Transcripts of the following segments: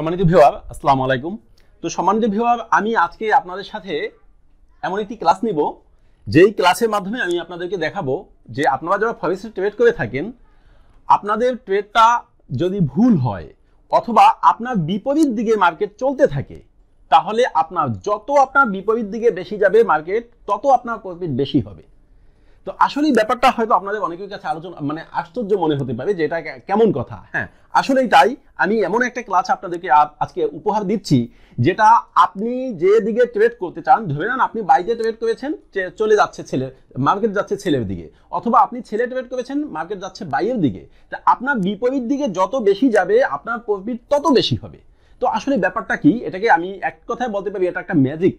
সম্মানিত ভিওয়ার আসসালামু আলাইকুম তো সম্মানিত ভিওয়ার আমি আজকে আপনাদের সাথে এমন একটি ক্লাস নিব যেই ক্লাসের মাধ্যমে আমি আপনাদেরকে দেখাবো যে আপনারা যারা ফরেস্টে ট্রেড করে থাকেন আপনাদের ট্রেডটা যদি ভুল হয় অথবা আপনার বিপরীত দিকে মার্কেট চলতে থাকে তাহলে আপনার যত আপনার বিপরীত দিকে বেশি যাবে মার্কেট তত আপনার প্রফিট বেশি হবে তো আসলে ব্যাপারটা হয়তো আপনাদের অনেকের কাছে আলোচনা মানে আশ্চর্য মনে হতে পারে যে এটা কেমন কথা হ্যাঁ আসলেই তাই আমি এমন একটা ক্লাস আপনাদেরকে আজকে উপহার দিচ্ছি যেটা আপনি যে দিকে ট্রেড করতে চান ধরে নেন আপনি বাইরে ট্রেড করেছেন চলে যাচ্ছে ছেলে মার্কেট যাচ্ছে ছেলের দিকে অথবা আপনি ছেলে ট্রেড করেছেন মার্কেট যাচ্ছে বাইরের দিকে তা আপনার বিপরীত দিকে যত বেশি যাবে আপনার প্রফিট তত বেশি হবে তো আসলে ব্যাপারটা কি এটাকে আমি এক কথায় বলতে পারি এটা একটা ম্যাজিক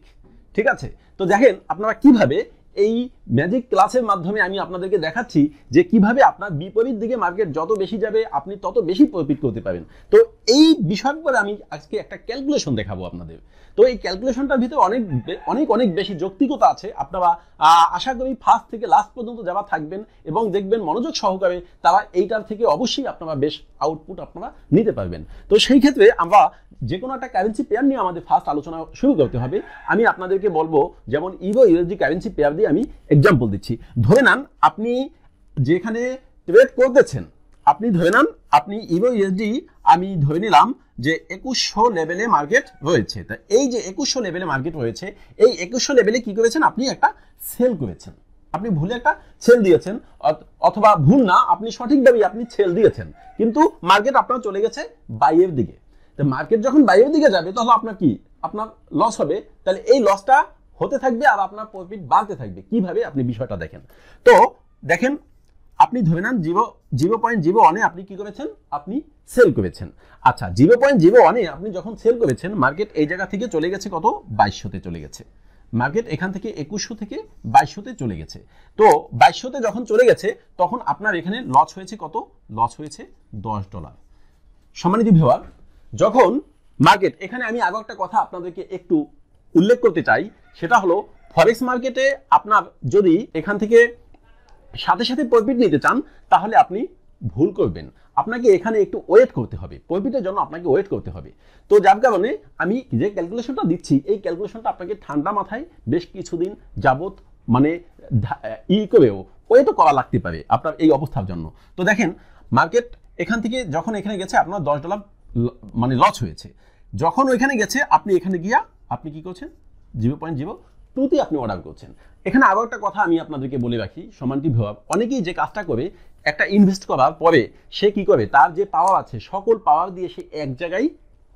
ঠিক আছে তো দেখেন আপনারা কিভাবে এই ম্যাজিক ক্লাসের মাধ্যমে আমি আপনাদেরকে দেখাচ্ছি যে কিভাবে আপনার বিপরীত দিকে মার্কেট যত বেশি যাবে আপনি তত বেশি প্রফিট করতে পারেন তো এই বিষয়ের পরে আমি আজকে একটা ক্যালকুলেশন দেখাবো আপনাদের তো এই ক্যালকুলেশনটার ভিতরে অনেক অনেক অনেক বেশি যৌক্তিকতা আছে আপনারা আশা করি ফার্স্ট থেকে লাস্ট পর্যন্ত যারা থাকবেন এবং দেখবেন মনোযোগ সহকারে তারা এইটার থেকে অবশ্যই আপনারা বেশ আউটপুট আপনারা নিতে পারবেন তো সেই ক্ষেত্রে আমরা যে কোনো একটা কারেন্সি পেয়ার নিয়ে আমাদের ফার্স্ট আলোচনা শুরু করতে হবে আমি আপনাদেরকে বলবো যেমন ইভো ইউএসডি কারেন্সি পেয়ার দিয়ে আমি এক্সাম্পল দিচ্ছি ধরে নেন আপনি যেখানে ট্রেড করতেছেন আপনি ধরে নেন আপনি ইভো ইউএসডি আমি ধরে নিলাম যে একুশশো লেভেলে মার্কেট রয়েছে তা এই যে একুশশো লেভেলে মার্কেট রয়েছে এই একুশশো লেভেলে কি করেছেন আপনি একটা সেল করেছেন আপনি ভুলে একটা সেল দিয়েছেন অথবা ভুল না আপনি সঠিকভাবেই আপনি সেল দিয়েছেন কিন্তু মার্কেট আপনার চলে গেছে বাইয়ের দিকে তো মার্কেট যখন বাইরের দিকে যাবে তখন আপনার কি আপনার লস হবে তাহলে এই লসটা হতে থাকবে আর আপনার প্রফিট বাড়তে থাকবে কিভাবে আপনি বিষয়টা দেখেন তো দেখেন আপনি ধরে নেন জিরো জিরো পয়েন্ট জিরো ওয়ানে আপনি কি করেছেন আপনি সেল করেছেন আচ্ছা জিরো পয়েন্ট জিরো ওয়ানে আপনি যখন সেল করেছেন মার্কেট এই জায়গা থেকে চলে গেছে কত বাইশশোতে চলে গেছে মার্কেট এখান থেকে একুশশো থেকে বাইশশোতে চলে গেছে তো বাইশশোতে যখন চলে গেছে তখন আপনার এখানে লস হয়েছে কত লস হয়েছে দশ ডলার সম্মানিত ভিওয়ার যখন মার্কেট এখানে আমি আগে একটা কথা আপনাদেরকে একটু উল্লেখ করতে চাই সেটা হলো ফরেক্স মার্কেটে আপনার যদি এখান থেকে সাথে সাথে প্রফিট নিতে চান তাহলে আপনি ভুল করবেন আপনাকে এখানে একটু ওয়েট করতে হবে প্রফিটের জন্য আপনাকে ওয়েট করতে হবে তো যার কারণে আমি যে ক্যালকুলেশনটা দিচ্ছি এই ক্যালকুলেশনটা আপনাকে ঠান্ডা মাথায় বেশ কিছুদিন যাবত মানে ই করেও ওয়েটও করা লাগতে পারে আপনার এই অবস্থার জন্য তো দেখেন মার্কেট এখান থেকে যখন এখানে গেছে আপনার দশ ডলার মানে লস হয়েছে যখন ওইখানে গেছে আপনি এখানে গিয়া আপনি কি করছেন জিরো পয়েন্ট জিরো টুতে আপনি অর্ডার করছেন এখানে আরও একটা কথা আমি আপনাদেরকে বলে রাখি সমানটি ভাব অনেকেই যে কাজটা করে একটা ইনভেস্ট করার পরে সে কি করে তার যে পাওয়ার আছে সকল পাওয়ার দিয়ে সে এক জায়গায়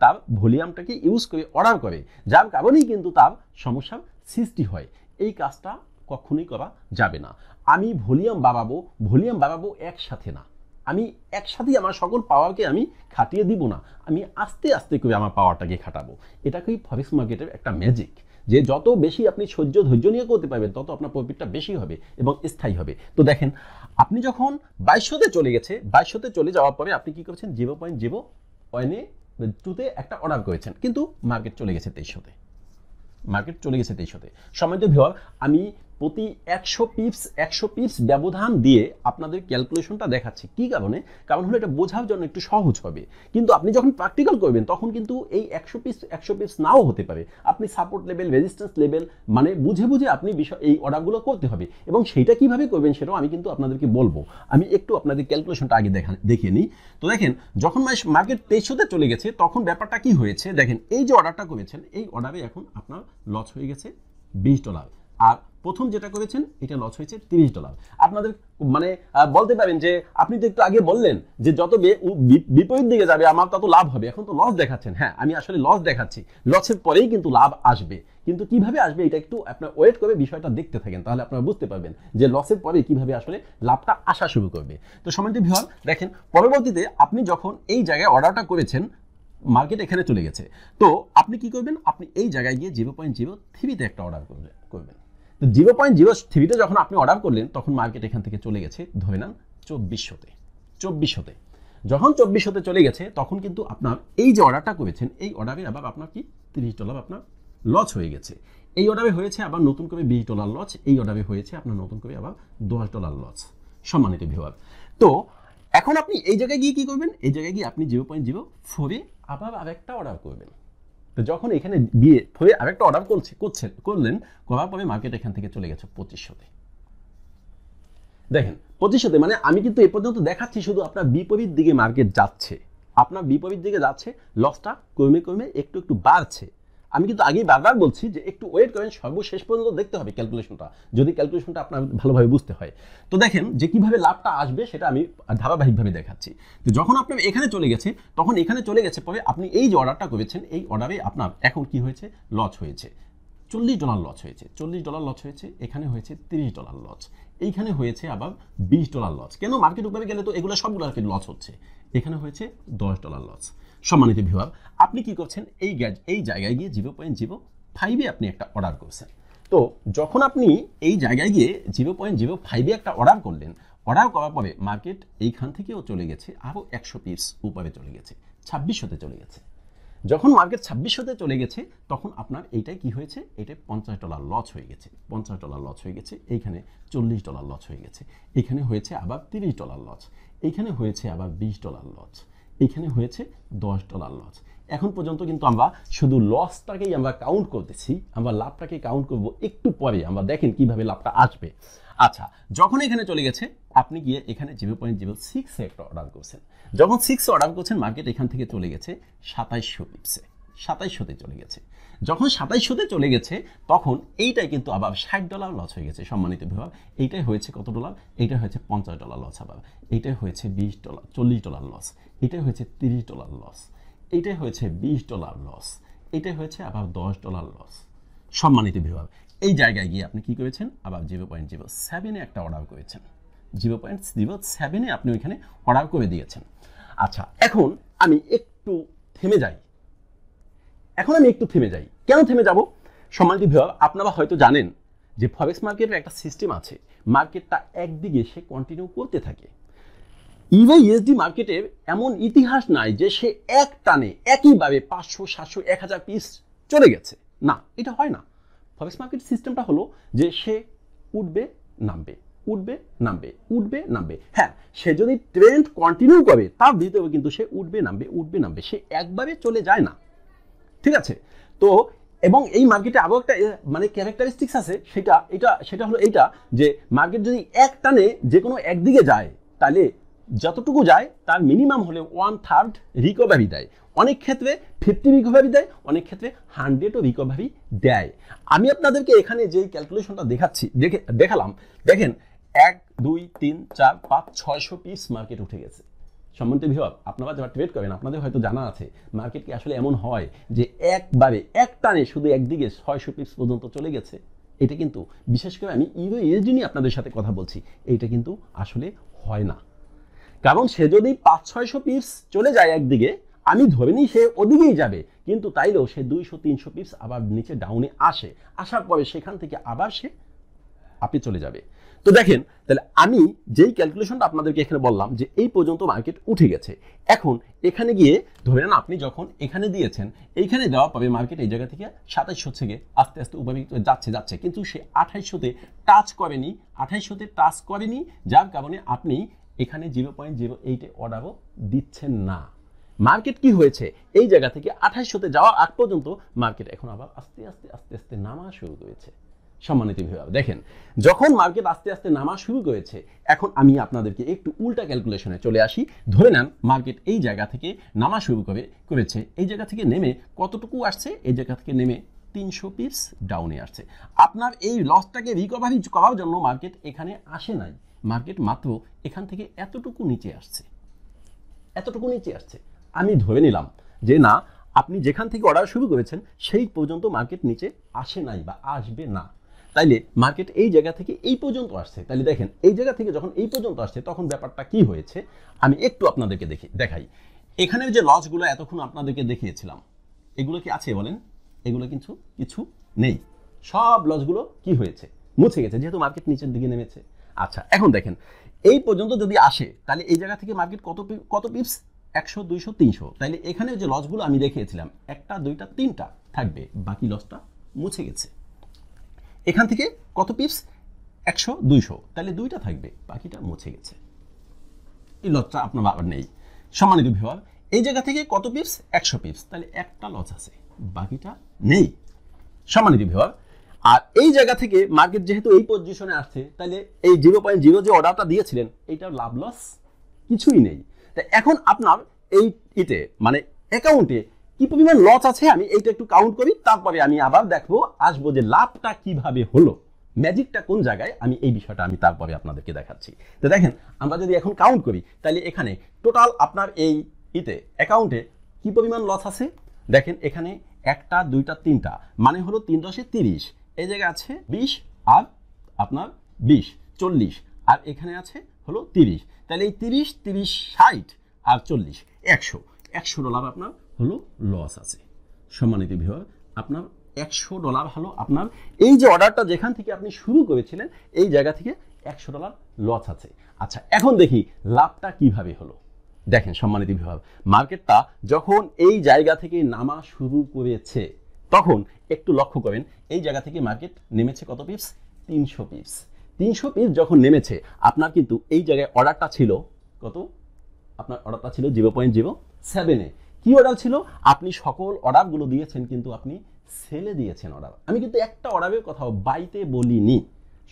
তার ভলিউমটাকে ইউজ করে অর্ডার করে যার কারণেই কিন্তু তার সমস্যার সৃষ্টি হয় এই কাজটা কখনোই করা যাবে না আমি ভলিউম বাড়াবো ভলিউম বাড়াবো একসাথে না আমি একসাথেই আমার সকল পাওয়ারকে আমি খাটিয়ে দিব না আমি আস্তে আস্তে করে আমার পাওয়ারটাকে খাটাবো এটাকেই ফরেক্স মার্কেটের একটা ম্যাজিক যে যত বেশি আপনি সহ্য ধৈর্য নিয়ে করতে পারবেন তত আপনার প্রফিটটা বেশি হবে এবং স্থায়ী হবে তো দেখেন আপনি যখন বাইশশোতে চলে গেছে বাইশশোতে চলে যাওয়ার পরে আপনি কি করেছেন জিরো পয়েন্ট জিরো পয়েন্টে টুতে একটা অর্ডার করেছেন কিন্তু মার্কেট চলে গেছে তেইশোতে মার্কেট চলে গেছে তেইশোতে সময় তো ভিওয়ার আমি প্রতি একশো পিপস একশো পিপস ব্যবধান দিয়ে আপনাদের ক্যালকুলেশনটা দেখাচ্ছে কি কারণে কারণ হলো এটা বোঝার জন্য একটু সহজ হবে কিন্তু আপনি যখন প্র্যাকটিক্যাল করবেন তখন কিন্তু এই একশো পিস একশো পিপস নাও হতে পারে আপনি সাপোর্ট লেভেল রেজিস্ট্যান্স লেভেল মানে বুঝে বুঝে আপনি বিষয় এই অর্ডারগুলো করতে হবে এবং সেইটা কিভাবে করবেন সেটাও আমি কিন্তু আপনাদেরকে বলবো আমি একটু আপনাদের ক্যালকুলেশনটা আগে দেখা দেখিয়ে নিই তো দেখেন যখন মানে মার্কেট তেইশোতে চলে গেছে তখন ব্যাপারটা কি হয়েছে দেখেন এই যে অর্ডারটা করেছেন এই অর্ডারে এখন আপনার লস হয়ে গেছে বিশ ডলার আর প্রথম যেটা করেছেন এটা লস হয়েছে তিরিশ ডলার আপনাদের মানে বলতে পারেন যে আপনি তো একটু আগে বললেন যে যত বিপরীত দিকে যাবে আমার তত লাভ হবে এখন তো লস দেখাচ্ছেন হ্যাঁ আমি আসলে লস দেখাচ্ছি লসের পরেই কিন্তু লাভ আসবে কিন্তু কিভাবে আসবে এটা একটু আপনার ওয়েট করে বিষয়টা দেখতে থাকেন তাহলে আপনারা বুঝতে পারবেন যে লসের পরে কিভাবে আসলে লাভটা আসা শুরু করবে তো সমানটি ভিওর দেখেন পরবর্তীতে আপনি যখন এই জায়গায় অর্ডারটা করেছেন মার্কেট এখানে চলে গেছে তো আপনি কি করবেন আপনি এই জায়গায় গিয়ে জিরো পয়েন্ট জিরো থ্রিতে একটা অর্ডার করবেন করবেন তো জিরো পয়েন্ট জিরো থ্রিতে যখন আপনি অর্ডার করলেন তখন মার্কেট এখান থেকে চলে গেছে ধরে নেন চব্বিশশোতে চব্বিশশোতে যখন চব্বিশশোতে চলে গেছে তখন কিন্তু আপনার এই যে অর্ডারটা করেছেন এই অর্ডারের আবার আপনার কি তিরিশ ডলার আপনার লস হয়ে গেছে এই অর্ডারে হয়েছে আবার নতুন করে বিশ ডলার লস এই অর্ডারে হয়েছে আপনার নতুন করে আবার দশ ডলার লস সম্মানিত ভিওয়ার তো এখন আপনি এই জায়গায় গিয়ে কী করবেন এই জায়গায় গিয়ে আপনি জিরো পয়েন্ট জিরো ফোরে আবার আরেকটা অর্ডার করবেন তো যখন এখানে বিয়ে হয়ে আরেকটা অর্ডার করছে করছেন করলেন করার পরে মার্কেট এখান থেকে চলে গেছে পঁচিশশোতে দেখেন পঁচিশশোতে মানে আমি কিন্তু এ পর্যন্ত দেখাচ্ছি শুধু আপনার বিপরীত দিকে মার্কেট যাচ্ছে আপনার বিপরীত দিকে যাচ্ছে লসটা কমে কমে একটু একটু বাড়ছে আমি কিন্তু আগেই বারবার বলছি যে একটু ওয়েট করেন সর্বশেষ পর্যন্ত দেখতে হবে ক্যালকুলেশনটা যদি ক্যালকুলেশনটা আপনার ভালোভাবে বুঝতে হয় তো দেখেন যে কিভাবে লাভটা আসবে সেটা আমি ধারাবাহিকভাবে দেখাচ্ছি তো যখন আপনার এখানে চলে গেছে তখন এখানে চলে গেছে পরে আপনি এই যে অর্ডারটা করেছেন এই অর্ডারে আপনার এখন কি হয়েছে লস হয়েছে চল্লিশ ডলার লস হয়েছে চল্লিশ ডলার লস হয়েছে এখানে হয়েছে তিরিশ ডলার লস এইখানে হয়েছে আবার বিশ ডলার লস কেন মার্কেট উপরে গেলে তো এগুলো সবগুলো আর লস হচ্ছে এখানে হয়েছে দশ ডলার লস সম্মানিত ভিউয়ার আপনি কি করছেন এই গ্যাজ এই জায়গায় গিয়ে জিরো পয়েন্ট জিরো ফাইভে আপনি একটা অর্ডার করছেন তো যখন আপনি এই জায়গায় গিয়ে জিরো পয়েন্ট জিরো ফাইভে একটা অর্ডার করলেন অর্ডার করার পরে মার্কেট এইখান থেকেও চলে গেছে আরও একশো পিস উপরে চলে গেছে হতে চলে গেছে যখন মার্কেট হতে চলে গেছে তখন আপনার এইটাই কি হয়েছে এটা পঞ্চাশ ডলার লস হয়ে গেছে পঞ্চাশ ডলার লস হয়ে গেছে এইখানে চল্লিশ ডলার লস হয়ে গেছে এখানে হয়েছে আবার তিরিশ ডলার লস এইখানে হয়েছে আবার বিশ ডলার লস এখানে হয়েছে দশ ডলার লস এখন পর্যন্ত কিন্তু আমরা শুধু লসটাকেই আমরা কাউন্ট করতেছি আমরা লাভটাকে কাউন্ট করব একটু পরে আমরা দেখেন কিভাবে লাভটা আসবে আচ্ছা যখন এখানে চলে গেছে আপনি গিয়ে এখানে জিরো পয়েন্ট জিরো সিক্সে একটা অর্ডার করছেন যখন সিক্সে অর্ডার করছেন মার্কেট এখান থেকে চলে গেছে সাতাইশশো পিপসে সাতাইশোতে চলে গেছে যখন সাতাইশোতে চলে গেছে তখন এইটাই কিন্তু আবার ষাট ডলার লস হয়ে গেছে সম্মানিত বিভাগ এইটাই হয়েছে কত ডলার এইটা হয়েছে পঞ্চাশ ডলার লস আবার এইটাই হয়েছে বিশ ডলার চল্লিশ ডলার লস এটা হয়েছে তিরিশ ডলার লস এটা হয়েছে বিশ ডলার লস এটা হয়েছে আবার দশ ডলার লস সম্মানিত বিভাগ এই জায়গায় গিয়ে আপনি কি করেছেন আবার জিরো পয়েন্ট জিরো সেভেনে একটা অর্ডার করেছেন জিরো পয়েন্ট জিরো সেভেনে আপনি ওইখানে অর্ডার করে দিয়েছেন আচ্ছা এখন আমি একটু থেমে যাই এখন আমি একটু থেমে যাই কেন থেমে যাব সম্মানিত বিভাগ আপনারা হয়তো জানেন যে ফরেক্স মার্কেটের একটা সিস্টেম আছে মার্কেটটা একদিকে সে কন্টিনিউ করতে থাকে ইভাইএসডি ইএসডি মার্কেটের এমন ইতিহাস নাই যে সে এক টানে একইভাবে পাঁচশো সাতশো এক হাজার পিস চলে গেছে না এটা হয় না ফরেক্স মার্কেট সিস্টেমটা হলো যে সে উঠবে নামবে উঠবে নামবে উঠবে নামবে হ্যাঁ সে যদি ট্রেন্ড কন্টিনিউ করে তার দিতে হবে কিন্তু সে উঠবে নামবে উঠবে নামবে সে একবারে চলে যায় না ঠিক আছে তো এবং এই মার্কেটে আরও একটা মানে ক্যারেক্টারিস্টিক্স আছে সেটা এটা সেটা হলো এটা যে মার্কেট যদি এক টানে যে কোনো একদিকে যায় তাহলে যতটুকু যায় তার মিনিমাম হলে ওয়ান থার্ড রিকভারি দেয় অনেক ক্ষেত্রে ফিফটি রিকভারি দেয় অনেক ক্ষেত্রে হান্ড্রেডও রিকভারি দেয় আমি আপনাদেরকে এখানে যে ক্যালকুলেশনটা দেখাচ্ছি দেখে দেখালাম দেখেন এক দুই তিন চার পাঁচ ছয়শো পিস মার্কেট উঠে গেছে সম্বন্ধে ভিওর আপনারা যারা ট্রেড করেন আপনাদের হয়তো জানা আছে মার্কেট কি আসলে এমন হয় যে একবারে এক টানে শুধু একদিকে ছয়শো পিস পর্যন্ত চলে গেছে এটা কিন্তু বিশেষ করে আমি ইউরো ইউএসডি নিয়ে আপনাদের সাথে কথা বলছি এইটা কিন্তু আসলে হয় না কারণ সে যদি পাঁচ ছয়শো পিস চলে যায় একদিকে আমি ধরে নিই সে ওদিকেই যাবে কিন্তু তাইলেও সে দুইশো তিনশো পিস আবার নিচে ডাউনে আসে আসার পরে সেখান থেকে আবার সে আপে চলে যাবে তো দেখেন তাহলে আমি যেই ক্যালকুলেশনটা আপনাদেরকে এখানে বললাম যে এই পর্যন্ত মার্কেট উঠে গেছে এখন এখানে গিয়ে ধরে নেন আপনি যখন এখানে দিয়েছেন এইখানে দেওয়া পাবে মার্কেট এই জায়গা থেকে সাতাইশশো থেকে আস্তে আস্তে উপভোগ যাচ্ছে যাচ্ছে কিন্তু সে আঠাইশশোতে টাচ করেনি আঠাইশশোতে টাচ করেনি যার কারণে আপনি এখানে জিরো পয়েন্ট জিরো এইটে অর্ডারও দিচ্ছেন না মার্কেট কি হয়েছে এই জায়গা থেকে আঠাশশোতে যাওয়ার আগ পর্যন্ত মার্কেট এখন আবার আস্তে আস্তে আস্তে আস্তে নামা শুরু করেছে সম্মানিত বিভাগ দেখেন যখন মার্কেট আস্তে আস্তে নামা শুরু করেছে এখন আমি আপনাদেরকে একটু উল্টা ক্যালকুলেশনে চলে আসি ধরে নেন মার্কেট এই জায়গা থেকে নামা শুরু করে করেছে এই জায়গা থেকে নেমে কতটুকু আসছে এই জায়গা থেকে নেমে তিনশো পিস ডাউনে আসছে আপনার এই লসটাকে রিকভারি করার জন্য মার্কেট এখানে আসে নাই মার্কেট মাত্র এখান থেকে এতটুকু নিচে আসছে এতটুকু নিচে আসছে আমি ধরে নিলাম যে না আপনি যেখান থেকে অর্ডার শুরু করেছেন সেই পর্যন্ত মার্কেট নিচে আসে নাই বা আসবে না তাইলে মার্কেট এই জায়গা থেকে এই পর্যন্ত আসছে তাহলে দেখেন এই জায়গা থেকে যখন এই পর্যন্ত আসছে তখন ব্যাপারটা কি হয়েছে আমি একটু আপনাদেরকে দেখি দেখাই এখানের যে লসগুলো এতক্ষণ আপনাদেরকে দেখিয়েছিলাম এগুলো কি আছে বলেন এগুলো কিন্তু কিছু নেই সব লসগুলো কি হয়েছে মুছে গেছে যেহেতু মার্কেট নিচের দিকে নেমেছে আচ্ছা এখন দেখেন এই পর্যন্ত যদি আসে তাহলে এই জায়গা থেকে মার্কেট কত কত পিপস একশো দুইশো তিনশো তাহলে এখানে যে লসগুলো আমি দেখিয়েছিলাম একটা দুইটা তিনটা থাকবে বাকি লসটা মুছে গেছে এখান থেকে কত পিপস একশো দুইশো তাহলে দুইটা থাকবে বাকিটা মুছে গেছে এই লসটা আপনার আবার নেই সম্মানিত ভিওয়ার এই জায়গা থেকে কত পিপস একশো পিপস তাহলে একটা লস আছে বাকিটা নেই সম্মানিত ভিওয়ার আর এই জায়গা থেকে মার্কেট যেহেতু এই পজিশনে আসছে তাহলে এই জিরো পয়েন্ট জিরো যে অর্ডারটা দিয়েছিলেন এইটার লাভ লস কিছুই নেই তা এখন আপনার এই ইতে মানে অ্যাকাউন্টে কি পরিমাণ লস আছে আমি এইটা একটু কাউন্ট করি তারপরে আমি আবার দেখবো আসবো যে লাভটা কিভাবে হলো ম্যাজিকটা কোন জায়গায় আমি এই বিষয়টা আমি তারপরে আপনাদেরকে দেখাচ্ছি তো দেখেন আমরা যদি এখন কাউন্ট করি তাহলে এখানে টোটাল আপনার এই ইতে অ্যাকাউন্টে কি পরিমাণ লস আছে দেখেন এখানে একটা দুইটা তিনটা মানে হলো তিন দশে তিরিশ এই জায়গায় আছে বিশ আর আপনার বিশ চল্লিশ আর এখানে আছে হলো তিরিশ তাহলে এই তিরিশ তিরিশ ষাট আর চল্লিশ একশো একশো ডলার আপনার হলো লস আছে সম্মানিত ভিওর আপনার একশো ডলার হলো আপনার এই যে অর্ডারটা যেখান থেকে আপনি শুরু করেছিলেন এই জায়গা থেকে একশো ডলার লস আছে আচ্ছা এখন দেখি লাভটা কিভাবে হলো দেখেন সম্মানিত বিভাগ মার্কেটটা যখন এই জায়গা থেকে নামা শুরু করেছে তখন একটু লক্ষ্য করেন এই জায়গা থেকে মার্কেট নেমেছে কত পিপস তিনশো পিপস তিনশো পিপস যখন নেমেছে আপনার কিন্তু এই জায়গায় অর্ডারটা ছিল কত আপনার অর্ডারটা ছিল জিরো পয়েন্ট জিরো সেভেনে কী অর্ডার ছিল আপনি সকল অর্ডারগুলো দিয়েছেন কিন্তু আপনি সেলে দিয়েছেন অর্ডার আমি কিন্তু একটা অর্ডারের কথা বাইতে বলিনি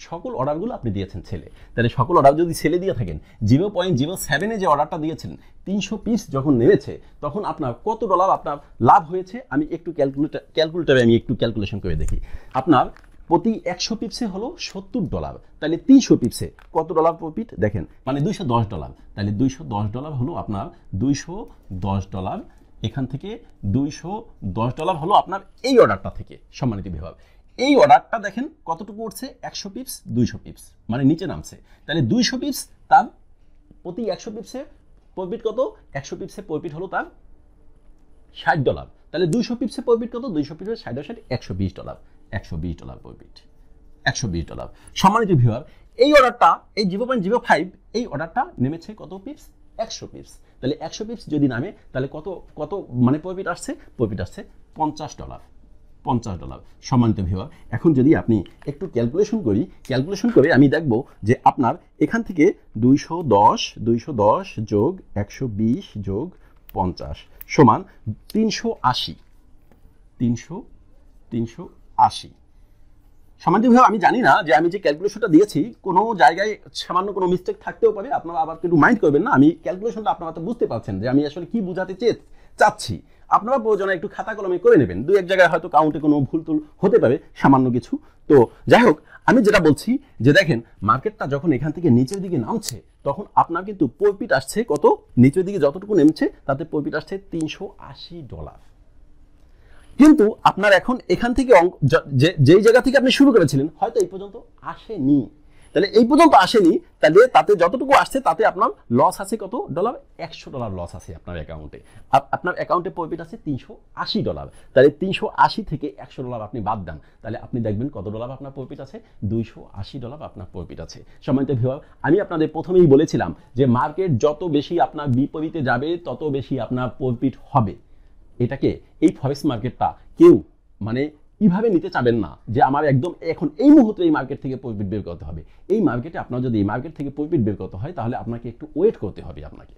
সকল অর্ডারগুলো আপনি দিয়েছেন ছেলে তাহলে সকল অর্ডার যদি ছেলে দিয়ে থাকেন জিরো পয়েন্ট জিরো সেভেনে যে অর্ডারটা দিয়েছেন তিনশো পিস যখন নেমেছে তখন আপনার কত ডলার আপনার লাভ হয়েছে আমি একটু ক্যালকুলেটার ক্যালকুলেটারে আমি একটু ক্যালকুলেশন করে দেখি আপনার প্রতি একশো পিপসে হলো সত্তর ডলার তাহলে তিনশো পিপসে কত ডলার প্রফিট দেখেন মানে দুইশো দশ ডলার তাহলে দুইশো দশ ডলার হলো আপনার দুইশো দশ ডলার এখান থেকে দুইশো দশ ডলার হলো আপনার এই অর্ডারটা থেকে সম্মানিত বিভাগ এই অর্ডারটা দেখেন কতটুকু উঠছে একশো পিপস দুইশো পিপস মানে নিচে নামছে তাহলে দুইশো পিপস তার প্রতি একশো পিপসে প্রফিট কত একশো পিপসে প্রফিট হলো তার ষাট ডলার তাহলে দুইশো পিপসে প্রফিট কত দুইশো পিপসে ষাট ষাট একশো বিশ ডলার একশো বিশ ডলার প্রফিট একশো বিশ ডলার সম্মানিত ভিউয়ার এই অর্ডারটা এই জিরো পয়েন্ট জিরো ফাইভ এই অর্ডারটা নেমেছে কত পিপস একশো পিপস তাহলে একশো পিপস যদি নামে তাহলে কত কত মানে প্রফিট আসছে প্রফিট আসছে পঞ্চাশ ডলার পঞ্চাশ ডলার সম্মানিত ভিওয়ার এখন যদি আপনি একটু ক্যালকুলেশন করি ক্যালকুলেশন করে আমি দেখব যে আপনার এখান থেকে দুইশো দশ দুইশো দশ যোগ একশো বিশ যোগ পঞ্চাশ সমান তিনশো আশি তিনশো তিনশো আশি সামাজিকভাবে আমি জানি না যে আমি যে ক্যালকুলেশনটা দিয়েছি কোনো জায়গায় সামান্য কোনো মিস্টেক থাকতেও পারে আপনারা আবার একটু মাইন্ড করবেন না আমি ক্যালকুলেশনটা আপনারা তো বুঝতে পারছেন যে আমি আসলে কি বোঝাতে চেয়ে চাচ্ছি আপনারা প্রয়োজনে একটু খাতা কলমে করে নেবেন দু এক জায়গায় হয়তো কাউন্টে কোনো ভুল তুল হতে পারে সামান্য কিছু তো যাই হোক আমি যেটা বলছি যে দেখেন মার্কেটটা যখন এখান থেকে নিচের দিকে নামছে তখন আপনার কিন্তু প্রফিট আসছে কত নিচের দিকে যতটুকু নেমছে তাতে প্রফিট আসছে তিনশো আশি ডলার কিন্তু আপনার এখন এখান থেকে যে যেই জায়গা থেকে আপনি শুরু করেছিলেন হয়তো এই পর্যন্ত আসেনি তাহলে এই পর্যন্ত আসেনি তাহলে তাতে যতটুকু আসছে তাতে আপনার লস আছে কত ডলার একশো ডলার লস আছে আপনার অ্যাকাউন্টে আপনার অ্যাকাউন্টে প্রফিট আছে তিনশো আশি ডলার তাহলে তিনশো আশি থেকে একশো ডলার আপনি বাদ দেন তাহলে আপনি দেখবেন কত ডলার আপনার প্রফিট আছে দুইশো আশি ডলার আপনার প্রফিট আছে সম্মানিত ভিওয়ার আমি আপনাদের প্রথমেই বলেছিলাম যে মার্কেট যত বেশি আপনার বিপরীতে যাবে তত বেশি আপনার প্রফিট হবে এটাকে এই ফরেক্স মার্কেটটা কেউ মানে এইভাবে নিতে চাবেন না যে আমার একদম এখন এই মুহূর্তে এই মার্কেট থেকে প্রফিট বের করতে হবে এই মার্কেটে আপনার যদি এই মার্কেট থেকে প্রফিট বের করতে হয় তাহলে আপনাকে একটু ওয়েট করতে হবে আপনাকে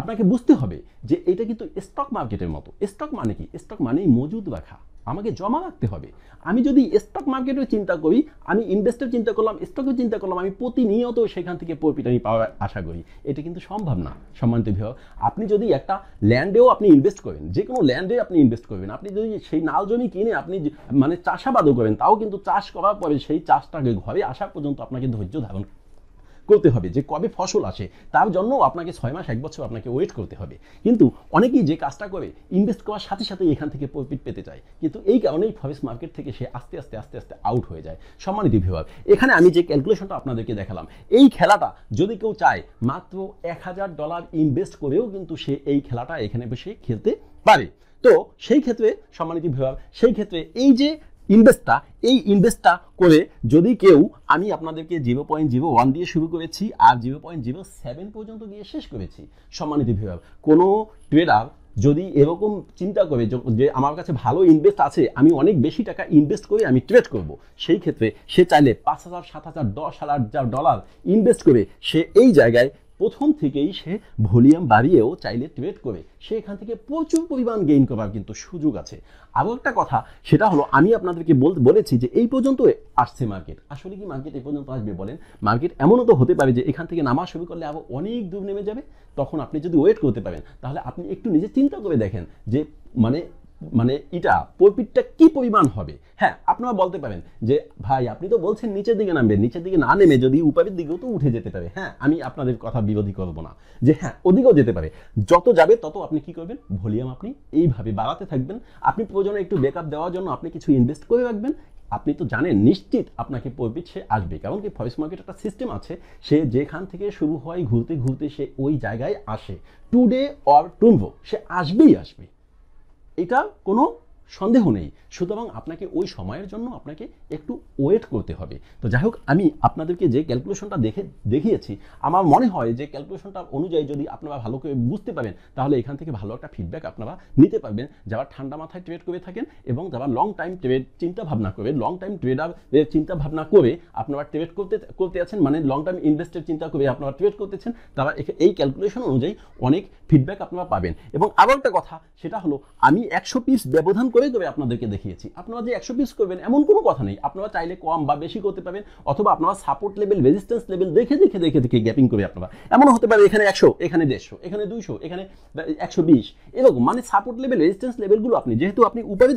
আপনাকে বুঝতে হবে যে এটা কিন্তু স্টক মার্কেটের মতো স্টক মানে কি স্টক মানেই মজুদ রাখা আমাকে জমা রাখতে হবে আমি যদি স্টক মার্কেটের চিন্তা করি আমি ইনভেস্টের চিন্তা করলাম স্টকের চিন্তা করলাম আমি প্রতিনিয়ত সেখান থেকে প্রফিট আমি পাওয়ার আশা করি এটা কিন্তু সম্ভব না সম্মানিত ভিউ আপনি যদি একটা ল্যান্ডেও আপনি ইনভেস্ট করেন যে কোনো ল্যান্ডে আপনি ইনভেস্ট করবেন আপনি যদি সেই নাল জমি কিনে আপনি মানে চাষাবাদও করেন তাও কিন্তু চাষ করার পরে সেই চাষটাকে ঘরে আসা পর্যন্ত আপনাকে ধৈর্য ধারণ করতে হবে যে কবে ফসল আসে তার জন্য আপনাকে ছয় মাস এক বছর আপনাকে ওয়েট করতে হবে কিন্তু অনেকেই যে কাজটা করে ইনভেস্ট করার সাথে সাথে এখান থেকে প্রফিট পেতে চায় কিন্তু এই কারণেই ফরেস্ট মার্কেট থেকে সে আস্তে আস্তে আস্তে আস্তে আউট হয়ে যায় সম্মানিত বিভাগ এখানে আমি যে ক্যালকুলেশনটা আপনাদেরকে দেখালাম এই খেলাটা যদি কেউ চায় মাত্র এক হাজার ডলার ইনভেস্ট করেও কিন্তু সে এই খেলাটা এখানে বসে খেলতে পারে তো সেই ক্ষেত্রে সম্মানিত বিভাগ সেই ক্ষেত্রে এই যে ইনভেস্টটা এই ইনভেস্টটা করে যদি কেউ আমি আপনাদেরকে জিরো পয়েন্ট জিরো ওয়ান দিয়ে শুরু করেছি আর জিরো পয়েন্ট জিরো সেভেন পর্যন্ত গিয়ে শেষ করেছি সম্মানিত ভিউয়ার কোনো ট্রেডার যদি এরকম চিন্তা করে যে আমার কাছে ভালো ইনভেস্ট আছে আমি অনেক বেশি টাকা ইনভেস্ট করে আমি ট্রেড করব সেই ক্ষেত্রে সে চাইলে পাঁচ হাজার সাত হাজার দশ হাজার ডলার ইনভেস্ট করে সে এই জায়গায় প্রথম থেকেই সে ভলিউম বাড়িয়েও চাইলে ট্রেড করে সে এখান থেকে প্রচুর পরিমাণ গেইন করার কিন্তু সুযোগ আছে আরও একটা কথা সেটা হলো আমি আপনাদেরকে বলেছি যে এই পর্যন্ত আসছে মার্কেট আসলে কি মার্কেট এই পর্যন্ত আসবে বলেন মার্কেট এমনও তো হতে পারে যে এখান থেকে নামা শুরু করলে আবার অনেক দূর নেমে যাবে তখন আপনি যদি ওয়েট করতে পারেন তাহলে আপনি একটু নিজে চিন্তা করে দেখেন যে মানে মানে এটা প্রফিটটা কি পরিমাণ হবে হ্যাঁ আপনারা বলতে পারেন যে ভাই আপনি তো বলছেন নিচের দিকে নামবেন নিচের দিকে না নেমে যদি উপরের দিকেও তো উঠে যেতে পারে হ্যাঁ আমি আপনাদের কথা বিরোধী করব না যে হ্যাঁ ওদিকেও যেতে পারে যত যাবে তত আপনি কি করবেন ভলিউম আপনি এইভাবে বাড়াতে থাকবেন আপনি প্রয়োজনে একটু ব্যাকআপ দেওয়ার জন্য আপনি কিছু ইনভেস্ট করে রাখবেন আপনি তো জানেন নিশ্চিত আপনাকে প্রফিট সে আসবে কারণ কি ফরেস্ট মার্কেট একটা সিস্টেম আছে সে যেখান থেকে শুরু হয় ঘুরতে ঘুরতে সে ওই জায়গায় আসে টুডে অর টুম্বো সে আসবেই আসবে এটা কোনো সন্দেহ নেই সুতরাং আপনাকে ওই সময়ের জন্য আপনাকে একটু ওয়েট করতে হবে তো যাই হোক আমি আপনাদেরকে যে ক্যালকুলেশনটা দেখে দেখিয়েছি আমার মনে হয় যে ক্যালকুলেশনটা অনুযায়ী যদি আপনারা ভালো করে বুঝতে পারেন তাহলে এখান থেকে ভালো একটা ফিডব্যাক আপনারা নিতে পারবেন যারা ঠান্ডা মাথায় ট্রেড করে থাকেন এবং যারা লং টাইম ট্রেড চিন্তা ভাবনা করে লং টাইম ট্রেডার চিন্তা ভাবনা করে আপনারা ট্রেড করতে করতে আছেন মানে লং টাইম ইনভেস্টের চিন্তা করে আপনারা ট্রেড করতেছেন তারা এই ক্যালকুলেশন অনুযায়ী অনেক ফিডব্যাক আপনারা পাবেন এবং আরও একটা কথা সেটা হলো আমি একশো পিস ব্যবধান করেই তবে আপনাদেরকে দেখিয়েছি আপনারা যে একশো পিস করবেন এমন কোনো কথা নেই আপনারা চাইলে কম বা বেশি করতে পারেন অথবা আপনারা সাপোর্ট লেভেল রেজিস্ট্যান্স লেভেল দেখে দেখে দেখে দেখে গ্যাপিং করবে আপনারা এমন হতে পারে এখানে একশো এখানে দেড়শো এখানে দুইশো এখানে একশো বিশ এরকম মানে সাপোর্ট লেভেল রেজিস্ট্যান্স লেভেলগুলো আপনি যেহেতু আপনি উপরে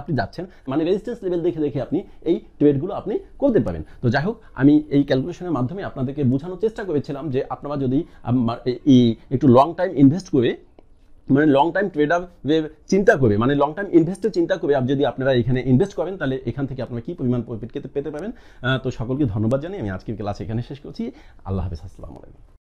আপনি যাচ্ছেন মানে রেজিস্ট্যান্স লেভেল দেখে দেখে আপনি এই ট্রেডগুলো আপনি করতে পারেন তো যাই হোক আমি এই ক্যালকুলেশনের মাধ্যমে আপনাদেরকে বোঝানোর চেষ্টা করেছিলাম যে আপনারা যদি একটু লং টাইম ইনভেস্ট করে মানে লং টাইম ট্রেডার চিন্তা করে মানে লং টাইম ইনভেস্টার চিন্তা করে আপনি যদি আপনারা এখানে ইনভেস্ট করেন তাহলে এখান থেকে আপনারা কী পরিমাণ প্রফিট পেতে পেতে পারেন তো সকলকে ধন্যবাদ জানিয়ে আমি আজকের ক্লাস এখানে শেষ করছি আল্লাহ হাফিজ আসসালামু আলাইকুম